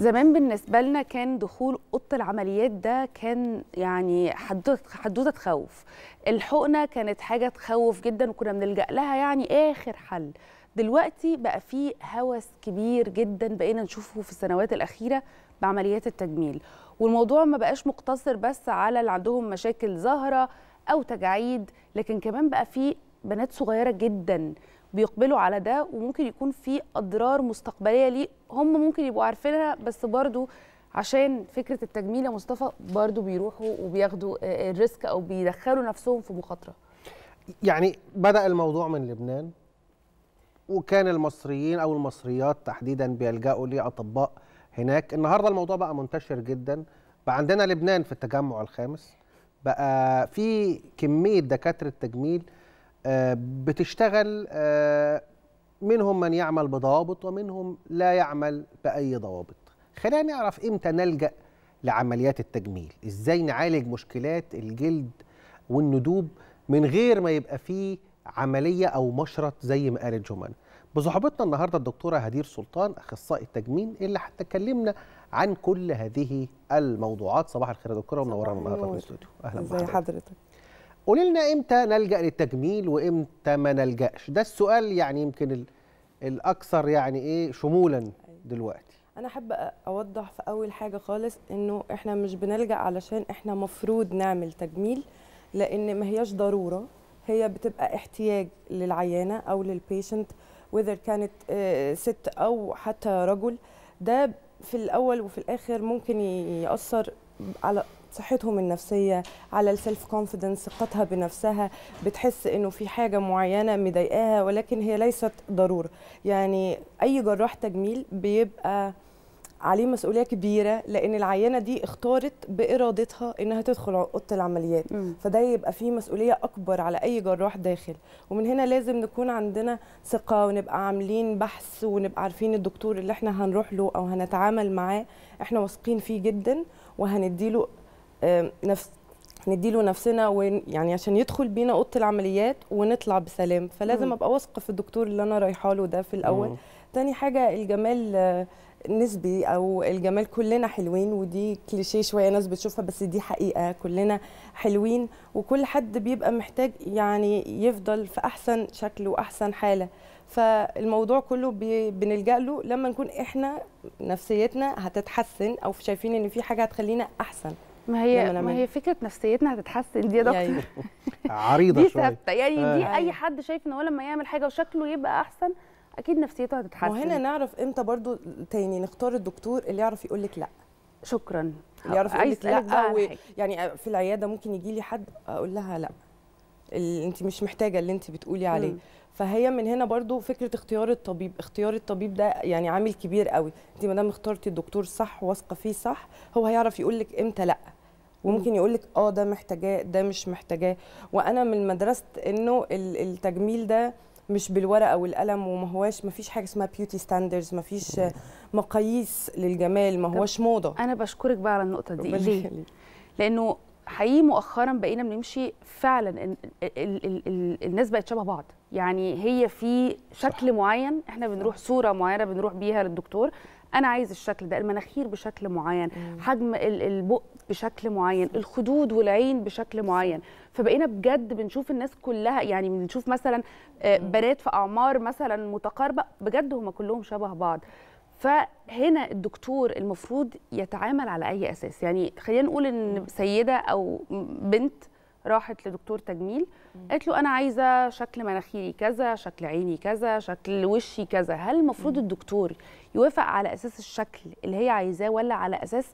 زمان بالنسبه لنا كان دخول اوضه العمليات ده كان يعني حدوته حدوته تخوف الحقنه كانت حاجه تخوف جدا وكنا بنلجا لها يعني اخر حل دلوقتي بقى في هوس كبير جدا بقينا نشوفه في السنوات الاخيره بعمليات التجميل والموضوع ما بقاش مقتصر بس على اللي عندهم مشاكل زهره او تجاعيد لكن كمان بقى في بنات صغيره جدا بيقبلوا على ده وممكن يكون في اضرار مستقبليه ليه هم ممكن يبقوا عارفينها بس برضو عشان فكره التجميل يا مصطفى برضو بيروحوا وبياخدوا آه، آه، الريسك او بيدخلوا نفسهم في مخاطره يعني بدا الموضوع من لبنان وكان المصريين او المصريات تحديدا بيلجأوا لاطباء هناك النهارده الموضوع بقى منتشر جدا بقى عندنا لبنان في التجمع الخامس بقى في كميه دكاتره تجميل آه، بتشتغل آه، منهم من يعمل بضوابط ومنهم لا يعمل بأي ضوابط خلينا نعرف إمتى نلجأ لعمليات التجميل إزاي نعالج مشكلات الجلد والندوب من غير ما يبقى فيه عملية أو مشرط زي ما قالت جمان بصحبتنا النهاردة الدكتورة هدير سلطان أخصائي التجميل اللي هتكلمنا عن كل هذه الموضوعات صباح الخير يا دكتورة ومنورانا النهاردة في الاستوديو أهلا بحضرتك قولي لنا امتى نلجا للتجميل وامتى ما نلجاش ده السؤال يعني يمكن الاكثر يعني ايه شمولا دلوقتي انا احب اوضح في اول حاجه خالص انه احنا مش بنلجا علشان احنا مفروض نعمل تجميل لان ما هياش ضروره هي بتبقى احتياج للعيانه او للبيشنت وذر كانت آه، ست او حتى رجل ده في الاول وفي الاخر ممكن ياثر على صحتهم النفسيه على السيلف كونفيدنس ثقتها بنفسها بتحس انه في حاجه معينه مضايقاها ولكن هي ليست ضروره يعني اي جراح تجميل بيبقى عليه مسؤوليه كبيره لان العينه دي اختارت بارادتها انها تدخل اوضه العمليات م. فده يبقى فيه مسؤوليه اكبر على اي جراح داخل ومن هنا لازم نكون عندنا ثقه ونبقى عاملين بحث ونبقى عارفين الدكتور اللي احنا هنروح له او هنتعامل معاه احنا واثقين فيه جدا وهنديله نفس نديله نفسنا ويعني عشان يدخل بينا اوضه العمليات ونطلع بسلام فلازم مم. ابقى واثقه في الدكتور اللي انا رايحه له ده في الاول مم. تاني حاجه الجمال آه، نسبي او الجمال كلنا حلوين ودي كليشيه شويه ناس بتشوفها بس دي حقيقه كلنا حلوين وكل حد بيبقى محتاج يعني يفضل في احسن شكل واحسن حاله فالموضوع كله بنلجا له لما نكون احنا نفسيتنا هتتحسن او شايفين ان في حاجه هتخلينا احسن ما هي ما هي فكره نفسيتنا هتتحسن دي يا دكتور عريضه دي ثابته يعني دي آه. اي حد شايف ان هو لما يعمل حاجه وشكله يبقى احسن اكيد نفسيته هتتحسن وهنا نعرف امتى برضو تاني نختار الدكتور اللي يعرف يقول لك لا شكرا اللي يعرف يقول لك لا و... يعني في العياده ممكن يجي لي حد اقول لها لا اللي انت مش محتاجه اللي انت بتقولي عليه فهي من هنا برضو فكره اختيار الطبيب اختيار الطبيب ده يعني عامل كبير قوي انت ما دام اخترتي الدكتور صح واثقه فيه صح هو هيعرف يقول لك امتى لا وممكن يقول لك اه ده محتاجاه ده مش محتاجاه وانا من مدرسه انه التجميل ده مش بالورقه والقلم وما هواش ما فيش حاجه اسمها بيوتي ستاندرز ما فيش مقاييس للجمال ما هواش موضه انا بشكرك بقى على النقطه دي ليه لانه حقيقي مؤخرا بقينا بنمشي فعلا ال ال ال ال الناس بقت شبه بعض يعني هي في شكل صح. معين احنا بنروح صوره معينه بنروح بيها للدكتور انا عايز الشكل ده المناخير بشكل معين حجم البق بشكل معين الخدود والعين بشكل معين فبقينا بجد بنشوف الناس كلها يعني بنشوف مثلا آه، بنات في اعمار مثلا متقاربه بجد هم كلهم شبه بعض فهنا الدكتور المفروض يتعامل على اي اساس يعني خلينا نقول ان سيده او بنت راحت لدكتور تجميل قالت له انا عايزه شكل مناخيري كذا شكل عيني كذا شكل وشي كذا هل المفروض الدكتور يوافق على اساس الشكل اللي هي عايزاه ولا على اساس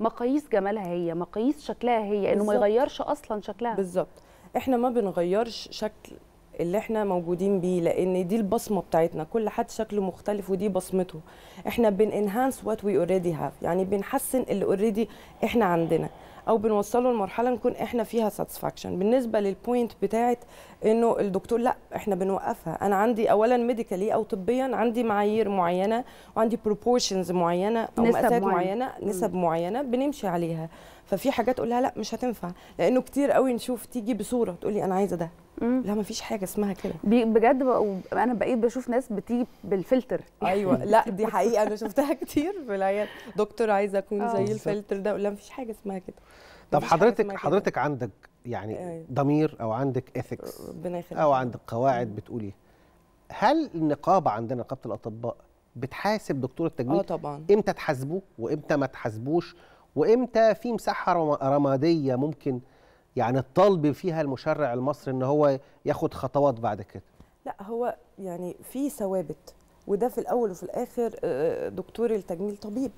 مقاييس جمالها هي مقاييس شكلها هي انه ما يغيرش اصلا شكلها بالظبط احنا ما بنغيرش شكل اللي احنا موجودين بيه لان دي البصمه بتاعتنا كل حد شكله مختلف ودي بصمته احنا بننهانس وات وي اوريدي هاف يعني بنحسن اللي اوريدي احنا عندنا او بنوصله لمرحله نكون احنا فيها ساتسفاكشن بالنسبه للبوينت بتاعه انه الدكتور لا احنا بنوقفها انا عندي اولا ميديكالي او طبيا عندي معايير معينه وعندي بروبورشنز معينه او مقاسات معينه نسب معينه بنمشي عليها ففي حاجات اقول لها لا مش هتنفع لانه كتير قوي نشوف تيجي بصوره تقول لي انا عايزه ده لا ما فيش حاجه اسمها كده بجد انا بقيت بشوف ناس بتيجي بالفلتر ايوه لا دي حقيقه انا شفتها كتير في العيال دكتور عايزه اكون اه. زي الفلتر ده لا ما فيش حاجه اسمها كده طب حضرتك حضرتك عندك يعني آه. ضمير او عندك اثكس او عندك قواعد آه. بتقولي إيه؟ هل النقابه عندنا نقابه الاطباء بتحاسب دكتور التجميل اه طبعا امتى تحاسبوه وامتى ما تحاسبوش وامتى في مساحه رماديه ممكن يعني الطالب فيها المشرع المصري ان هو ياخد خطوات بعد كده لا هو يعني في ثوابت وده في الاول وفي الاخر آه، دكتور التجميل طبيب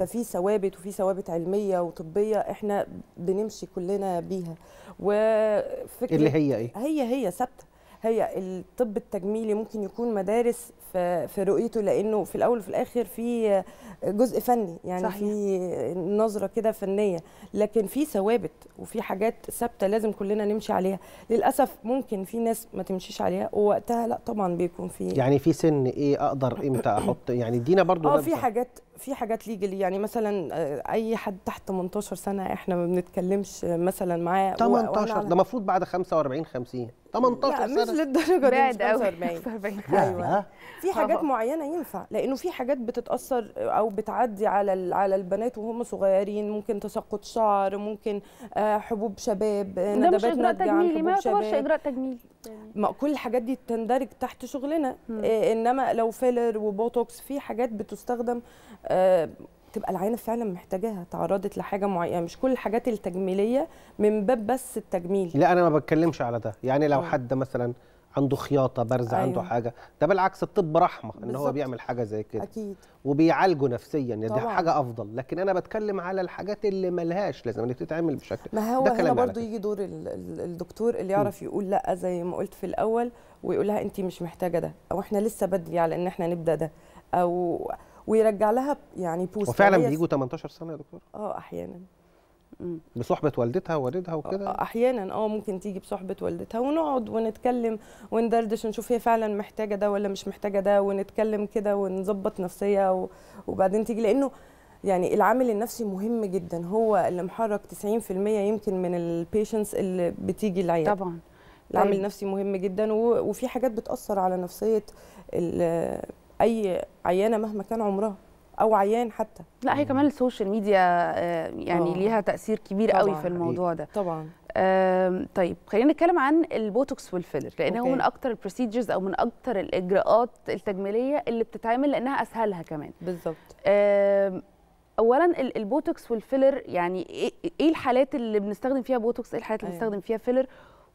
ففي ثوابت وفي ثوابت علميه وطبيه احنا بنمشي كلنا بيها وفكره اللي هي ايه هي هي ثابته هي الطب التجميلي ممكن يكون مدارس في, في رؤيته لانه في الاول وفي الاخر في جزء فني يعني صحيح. في نظره كده فنيه لكن في ثوابت وفي حاجات ثابته لازم كلنا نمشي عليها للاسف ممكن في ناس ما تمشيش عليها ووقتها لا طبعا بيكون في يعني في سن ايه اقدر امتى احط يعني ادينا برضو اه في حاجات في حاجات ليجلي يعني مثلا آه، اي حد تحت 18 سنه احنا ما بنتكلمش مثلا معاه 18 ده المفروض بعد 45 50 18 لا سنه مش للدرجه بعد قوي 45 ايوه في حاجات معينه ينفع لانه في حاجات بتتاثر آه، او بتعدي على على البنات وهم صغيرين ممكن تساقط شعر ممكن آه، حبوب شباب ندبات مش اجراء تجميلي ما يعتبرش اجراء تجميلي ما كل الحاجات دي تندرج تحت شغلنا انما لو فيلر وبوتوكس في حاجات بتستخدم آه، تبقى العينه فعلا محتاجاها تعرضت لحاجه معينه يعني مش كل الحاجات التجميليه من باب بس التجميل لا انا ما بتكلمش على ده يعني لو آه. حد مثلا عنده خياطه بارزه أيوة. عنده حاجه ده بالعكس الطب رحمه ان هو بيعمل حاجه زي كده اكيد وبيعالجه نفسيا يعني دي حاجه افضل لكن انا بتكلم على الحاجات اللي ملهاش لازم اللي بتتعمل بشكل ما هو هنا برضه يجي دور الدكتور اللي يعرف يقول لا زي ما قلت في الاول ويقول لها انت مش محتاجه ده او احنا لسه بدري على ان احنا نبدا ده او ويرجع لها يعني بوست وفعلا بيجوا 18 سنه يا دكتور اه احيانا بصحبه والدتها ووالدها وكده اه، احيانا اه ممكن تيجي بصحبه والدتها ونقعد ونتكلم وندردش نشوف هي فعلا محتاجه ده ولا مش محتاجه ده ونتكلم كده ونظبط نفسيه وبعدين تيجي لانه يعني العامل النفسي مهم جدا هو اللي محرك 90% يمكن من البيشنس اللي بتيجي العياده طبعا العامل طيب. النفسي مهم جدا وفي حاجات بتاثر على نفسيه اي عيانه مهما كان عمرها او عيان حتى لا هي كمان السوشيال ميديا آه، يعني أوه. ليها تاثير كبير قوي في الموضوع ده طبعا طيب خلينا نتكلم عن البوتوكس والفيلر لان هو من اكتر البروسيجرز او من اكتر الاجراءات التجميليه اللي بتتعمل لانها اسهلها كمان بالظبط اولا البوتوكس والفيلر يعني ايه الحالات اللي بنستخدم فيها بوتوكس ايه الحالات اللي أيوه. بنستخدم فيها فيلر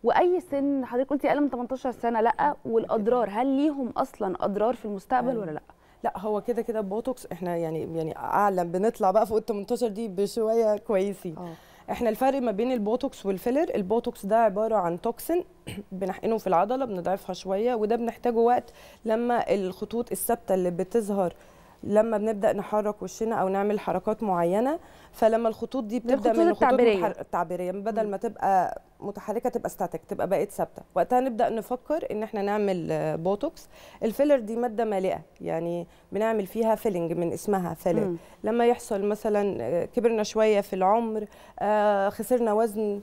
واي سن حضرتك قلتي اقل من 18 سنه لا والاضرار هل ليهم اصلا اضرار في المستقبل أيوة. ولا لا لا هو كده كده بوتوكس احنا يعني يعني اعلى بنطلع بقى فوق ال 18 دي بشويه كويسين آه. احنا الفرق ما بين البوتوكس والفيلر البوتوكس ده عباره عن توكسين بنحقنه في العضله بنضعفها شويه وده بنحتاجه وقت لما الخطوط الثابته اللي بتظهر لما بنبدا نحرك وشنا او نعمل حركات معينه فلما الخطوط دي بتبدا من الخطوط التعبيريه, التعبيرية بدل ما تبقى متحركه تبقى ستاتيك تبقى بقت ثابته وقتها نبدا نفكر ان احنا نعمل بوتوكس آه، الفيلر دي ماده مالئه يعني بنعمل فيها فيلنج من اسمها فيلر لما يحصل مثلا آه، كبرنا شويه في العمر آه، خسرنا وزن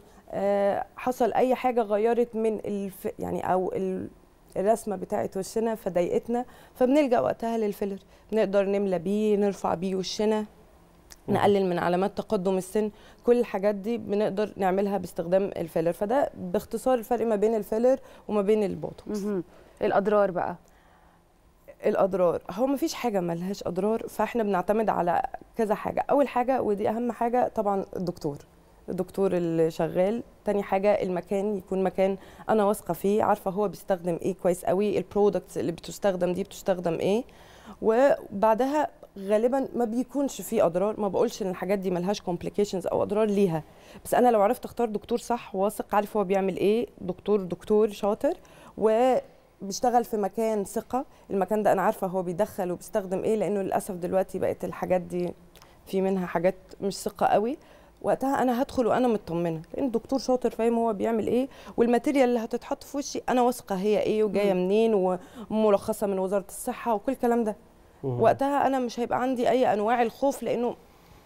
حصل اي حاجه غيرت من الف يعني او الرسمه بتاعت وشنا فضايقتنا فبنلجا وقتها للفيلر نقدر نملى بيه نرفع بيه وشنا نقلل من علامات تقدم السن كل الحاجات دي بنقدر نعملها باستخدام الفيلر فده باختصار الفرق ما بين الفيلر وما بين البوتوكس الاضرار بقى الاضرار هو ما فيش حاجه ملهاش اضرار فاحنا بنعتمد على كذا حاجه اول حاجه ودي اهم حاجه طبعا الدكتور الدكتور اللي شغال تاني حاجه المكان يكون مكان انا واثقه فيه عارفه هو بيستخدم ايه كويس قوي البرودكتس اللي بتستخدم دي بتستخدم ايه وبعدها غالبا ما بيكونش فيه اضرار ما بقولش ان الحاجات دي ملهاش كومبليكيشنز او اضرار ليها بس انا لو عرفت اختار دكتور صح واثق عارف هو بيعمل ايه دكتور دكتور شاطر و بيشتغل في مكان ثقه المكان ده انا عارفه هو بيدخل وبيستخدم ايه لانه للاسف دلوقتي بقت الحاجات دي في منها حاجات مش ثقه قوي وقتها انا هدخل وانا مطمنه لان الدكتور شاطر فاهم هو بيعمل ايه والماتيريال اللي هتتحط في وشي انا واثقه هي ايه وجايه منين وملخصه من وزاره الصحه وكل الكلام ده مم. وقتها انا مش هيبقى عندي اي انواع الخوف لانه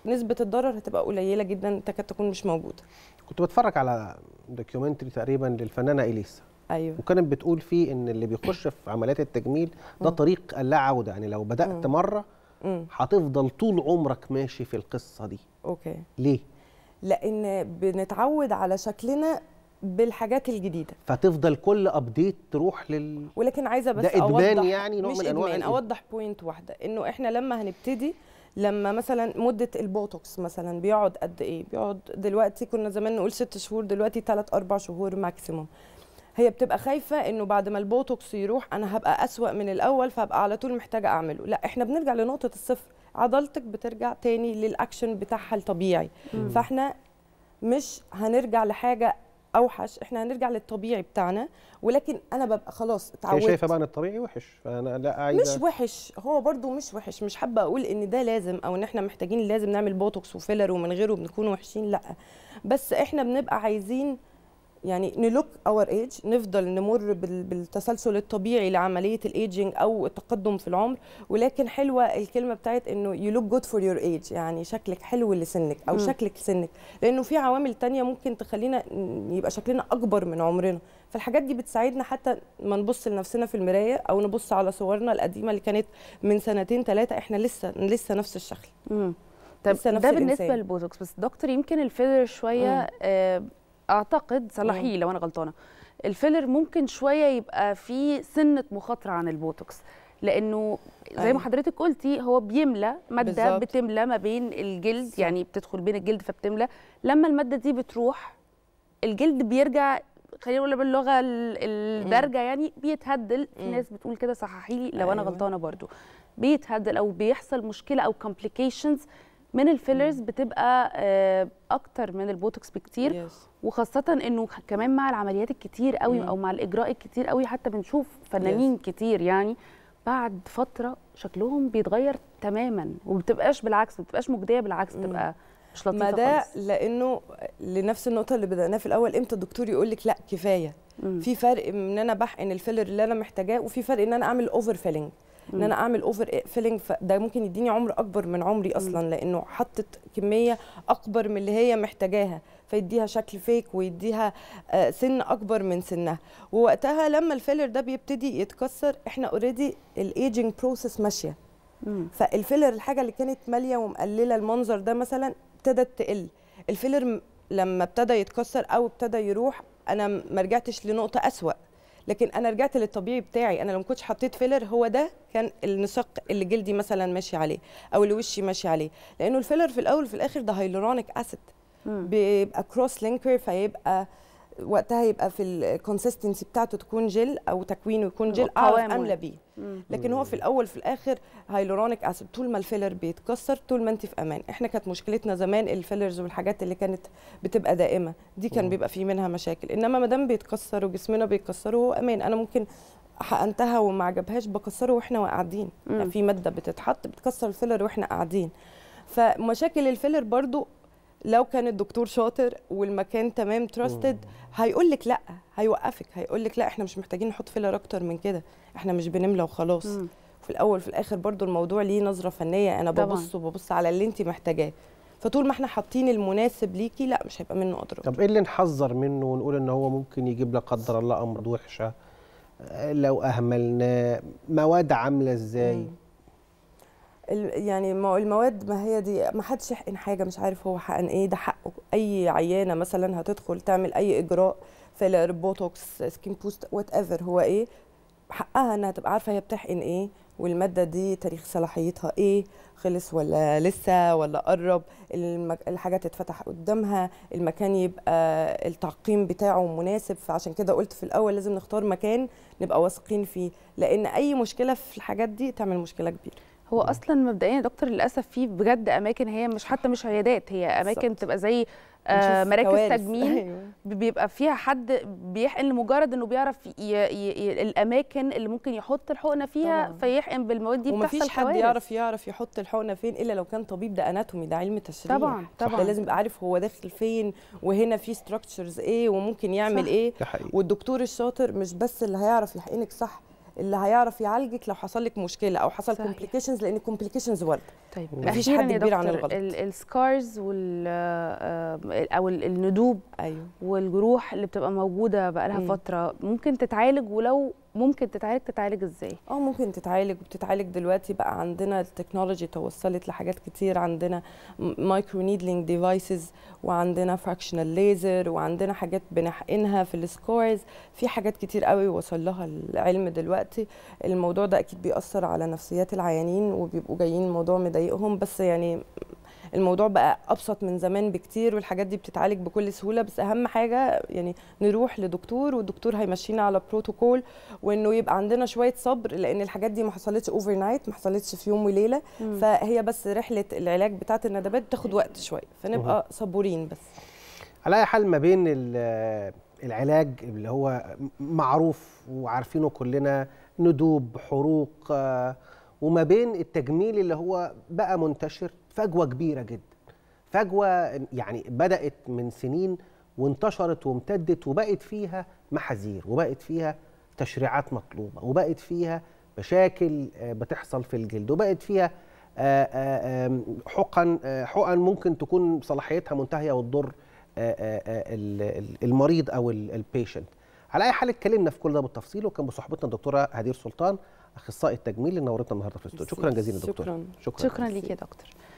نسبه الضرر هتبقى قليله جدا تكاد تكون مش موجوده كنت بتفرج على دوكيومنتري تقريبا للفنانه اليسا ايوه وكانت بتقول فيه ان اللي بيخش في عمليات التجميل ده مم. طريق اللا عوده يعني لو بدات مم. مره هتفضل طول عمرك ماشي في القصه دي اوكي ليه لان بنتعود على شكلنا بالحاجات الجديده فتفضل كل ابديت تروح لل ولكن عايزه بس ده ادمان أوضح يعني نوع مش من انواع إدمان. اوضح بوينت واحده انه احنا لما هنبتدي لما مثلا مده البوتوكس مثلا بيقعد قد ايه بيقعد دلوقتي كنا زمان نقول ست شهور دلوقتي ثلاث اربع شهور ماكسيموم هي بتبقى خايفه انه بعد ما البوتوكس يروح انا هبقى اسوا من الاول فهبقى على طول محتاجه اعمله لا احنا بنرجع لنقطه الصفر عضلتك بترجع تاني للاكشن بتاعها الطبيعي مم. فاحنا مش هنرجع لحاجه اوحش احنا هنرجع للطبيعي بتاعنا ولكن انا ببقى خلاص اتعودت شايفه بقى ان الطبيعي وحش فانا لا عايزه مش وحش هو برده مش وحش مش حابه اقول ان ده لازم او ان احنا محتاجين لازم نعمل بوتوكس وفيلر ومن غيره بنكون وحشين لا بس احنا بنبقى عايزين يعني نلوك اور ايج نفضل نمر بالتسلسل الطبيعي لعمليه الايجنج او التقدم في العمر ولكن حلوه الكلمه بتاعت انه يو لوك جود فور يور ايج يعني شكلك حلو لسنك او م. شكلك لسنك لانه في عوامل تانية ممكن تخلينا يبقى شكلنا اكبر من عمرنا فالحاجات دي بتساعدنا حتى ما نبص لنفسنا في المرايه او نبص على صورنا القديمه اللي كانت من سنتين ثلاثه احنا لسه لسه نفس الشكل امم طب ده بالنسبه للبوتوكس بس دكتور يمكن الفيلر شويه اعتقد صلحي آه. لو انا غلطانه الفيلر ممكن شويه يبقى فيه سنه مخاطره عن البوتوكس لانه زي ما أيوة. حضرتك قلتي هو بيملى ماده بالزبط. بتملى ما بين الجلد صح. يعني بتدخل بين الجلد فبتملى لما الماده دي بتروح الجلد بيرجع خلينا نقول باللغه الدارجه يعني بيتهدل في ناس بتقول كده صححي لي لو انا أيوة. غلطانه برضو بيتهدل او بيحصل مشكله او كومبليكيشنز من الفيلرز بتبقى آه، اكتر من البوتوكس بكتير وخاصه انه كمان مع العمليات الكتير قوي او مع الاجراء الكتير قوي حتى بنشوف فنانين كتير يعني بعد فتره شكلهم بيتغير تماما وبتبقاش بالعكس بتبقاش مجديه بالعكس بتبقى مش لطيفه ما ده لانه لنفس النقطه اللي بدأناها في الاول امتى الدكتور يقول لك لا كفايه في فرق ان انا بحقن الفيلر اللي انا محتاجاه وفي فرق ان انا اعمل اوفر فيلنج ان انا اعمل اوفر فيلنج ده ممكن يديني عمر اكبر من عمري اصلا لانه حطت كميه اكبر من اللي هي محتاجاها فيديها شكل فيك ويديها آه، سن اكبر من سنها ووقتها لما الفيلر ده بيبتدي يتكسر احنا اوريدي الايجنج بروسيس ماشيه فالفيلر الحاجه اللي كانت ماليه ومقلله المنظر ده مثلا ابتدت تقل الفيلر لما ابتدى يتكسر او ابتدى يروح انا ما رجعتش لنقطه اسوأ لكن انا رجعت للطبيعي بتاعي انا لو ما كنتش حطيت فيلر هو ده كان النسق اللي جلدي مثلا ماشي عليه او اللي وشي ماشي عليه لانه الفيلر في الاول في الاخر ده هيلورونيك اسيد بيبقى كروس لينكر فيبقى وقتها يبقى في الكونسيستنسي بتاعته تكون جل او تكوينه يكون جل اعرف املى بيه لكن هو في الاول في الاخر هايلورونيك اسيد طول ما الفيلر بيتكسر طول ما انت في امان احنا كانت مشكلتنا زمان الفيلرز والحاجات اللي كانت بتبقى دائمه دي كان بيبقى في منها مشاكل انما ما دام بيتكسر وجسمنا بيتكسر هو امان انا ممكن حقنتها وما عجبهاش بكسره واحنا قاعدين يعني في ماده بتتحط بتكسر الفيلر واحنا قاعدين فمشاكل الفيلر برضو لو كان الدكتور شاطر والمكان تمام تراستد هيقول لك لا هيوقفك هيقول لك لا احنا مش محتاجين نحط فيلر اكتر من كده احنا مش بنملى وخلاص في الاول في الاخر برضو الموضوع ليه نظره فنيه انا ببص وببص على اللي انت محتاجاه فطول ما احنا حاطين المناسب ليكي لا مش هيبقى منه اضرار طب ايه اللي نحذر منه ونقول ان هو ممكن يجيب لا قدر الله امراض وحشه آه، لو اهملناه مواد عامله ازاي مم. يعني المواد ما هي دي ما حدش يحقن حاجه مش عارف هو حقن ايه ده حقه اي عيانه مثلا هتدخل تعمل اي اجراء فيلر بوتوكس سكين بوست وات ايفر هو ايه حقها انها تبقى عارفه هي بتحقن ايه والماده دي تاريخ صلاحيتها ايه خلص ولا لسه ولا قرب المك... الحاجه تتفتح قدامها المكان يبقى التعقيم بتاعه مناسب فعشان كده قلت في الاول لازم نختار مكان نبقى واثقين فيه لان اي مشكله في الحاجات دي تعمل مشكله كبيره هو اصلا مبدئيا يا دكتور للاسف في بجد اماكن هي مش حتى مش عيادات هي اماكن تبقى بتبقى زي آه مراكز تجميل أيوه. بيبقى فيها حد بيحقن لمجرد انه بيعرف ي... ي... ي... الاماكن اللي ممكن يحط الحقنه فيها فيحقن بالمواد دي بتحصل ومفيش حد يعرف يعرف يحط الحقنه فين الا لو كان طبيب ده اناتومي ده علم تشريح طبعا طبعا ده لازم يبقى عارف هو داخل فين وهنا في ستراكشرز ايه وممكن يعمل صح. ايه والدكتور الشاطر مش بس اللي هيعرف يحقنك صح اللي هيعرف يعالجك لو حصل لك مشكله او حصل كومبليكيشنز لان كومبليكيشنز ورد طيب مفيش حد كبير عن الغلط السكارز وال آه، او الندوب ايوه والجروح اللي بتبقى موجوده بقى لها فتره ممكن تتعالج ولو ممكن تتعالج تتعالج ازاي اه ممكن تتعالج وبتتعالج دلوقتي بقى عندنا التكنولوجي توصلت لحاجات كتير عندنا مايكرو نيدلينج ديفايسز وعندنا فراكشنال ليزر وعندنا حاجات بنحقنها في السكورز في حاجات كتير قوي وصل لها العلم دلوقتي الموضوع ده اكيد بيأثر على نفسيات العيانين وبيبقوا جايين الموضوع مضايقهم بس يعني الموضوع بقى ابسط من زمان بكتير والحاجات دي بتتعالج بكل سهوله بس اهم حاجه يعني نروح لدكتور والدكتور هيمشينا على بروتوكول وانه يبقى عندنا شويه صبر لان الحاجات دي ما حصلتش اوفر نايت ما حصلتش في يوم وليله مم. فهي بس رحله العلاج بتاعه الندبات بتاخد وقت شويه فنبقى صبورين بس على اي حال ما بين العلاج اللي هو معروف وعارفينه كلنا ندوب حروق آه، وما بين التجميل اللي هو بقى منتشر فجوه كبيره جدا فجوه يعني بدات من سنين وانتشرت وامتدت وبقت فيها محاذير وبقت فيها تشريعات مطلوبه وبقت فيها مشاكل آه، بتحصل في الجلد وبقت فيها آه، آه، حقن حقن ممكن تكون صلاحيتها منتهيه وتضر المريض او البيشنت على اي حال اتكلمنا في كل ده بالتفصيل وكان بصحبتنا الدكتوره هدير سلطان اخصائي التجميل اللي نورتنا النهارده في الاستوديو شكرا جزيلا دكتور شكرا شكرا, شكرا ليك يا دكتور